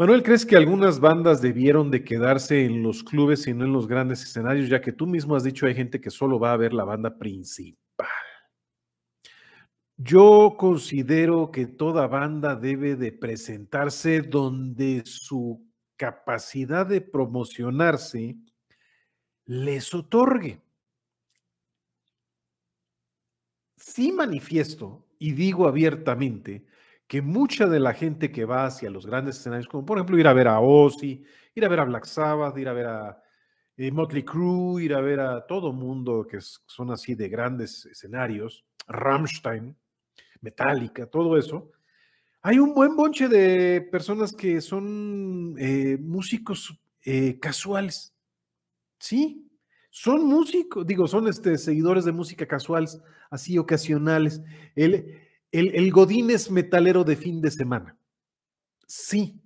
Manuel, ¿crees que algunas bandas debieron de quedarse en los clubes y no en los grandes escenarios, ya que tú mismo has dicho hay gente que solo va a ver la banda principal? Yo considero que toda banda debe de presentarse donde su capacidad de promocionarse les otorgue. Sí manifiesto y digo abiertamente que mucha de la gente que va hacia los grandes escenarios, como por ejemplo ir a ver a Ozzy, ir a ver a Black Sabbath, ir a ver a eh, Motley Crue, ir a ver a todo mundo que son así de grandes escenarios, Rammstein, Metallica, todo eso, hay un buen bonche de personas que son eh, músicos eh, casuales. Sí, son músicos, digo, son este, seguidores de música casuales, así ocasionales. El, el, Godínez es metalero de fin de semana. Sí,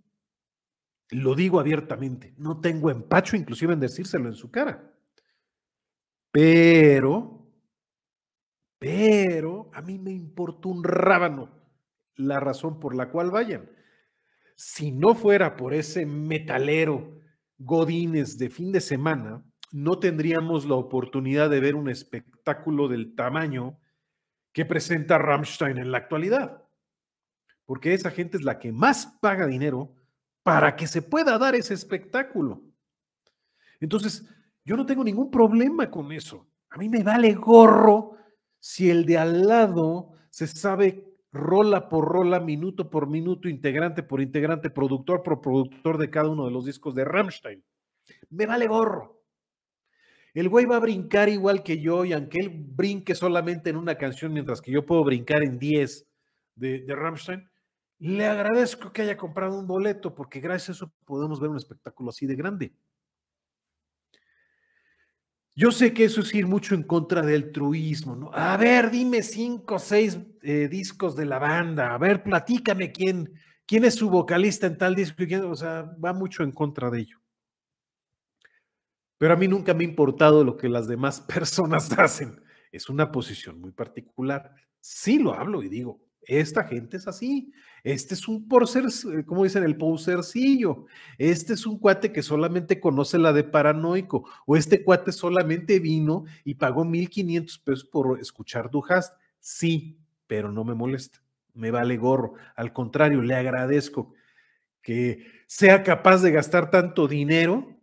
lo digo abiertamente, no tengo empacho inclusive en decírselo en su cara. Pero, pero a mí me importa un rábano la razón por la cual vayan. Si no fuera por ese metalero Godínez de fin de semana, no tendríamos la oportunidad de ver un espectáculo del tamaño que presenta Rammstein en la actualidad. Porque esa gente es la que más paga dinero para que se pueda dar ese espectáculo. Entonces, yo no tengo ningún problema con eso. A mí me vale gorro si el de al lado se sabe rola por rola, minuto por minuto, integrante por integrante, productor por productor de cada uno de los discos de Rammstein. Me vale gorro. El güey va a brincar igual que yo y aunque él brinque solamente en una canción mientras que yo puedo brincar en 10 de, de Rammstein, le agradezco que haya comprado un boleto porque gracias a eso podemos ver un espectáculo así de grande. Yo sé que eso es ir mucho en contra del truismo, A ver, dime cinco o seis eh, discos de la banda, a ver, platícame quién, quién es su vocalista en tal disco, o sea, va mucho en contra de ello. Pero a mí nunca me ha importado lo que las demás personas hacen. Es una posición muy particular. Sí lo hablo y digo, esta gente es así. Este es un por ser, eh, como dicen, el posercillo. Este es un cuate que solamente conoce la de paranoico. O este cuate solamente vino y pagó 1.500 pesos por escuchar tu Sí, pero no me molesta. Me vale gorro. Al contrario, le agradezco que sea capaz de gastar tanto dinero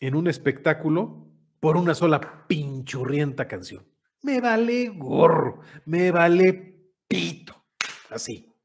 en un espectáculo por una sola pinchurrienta canción. Me vale gorro, me vale pito, así.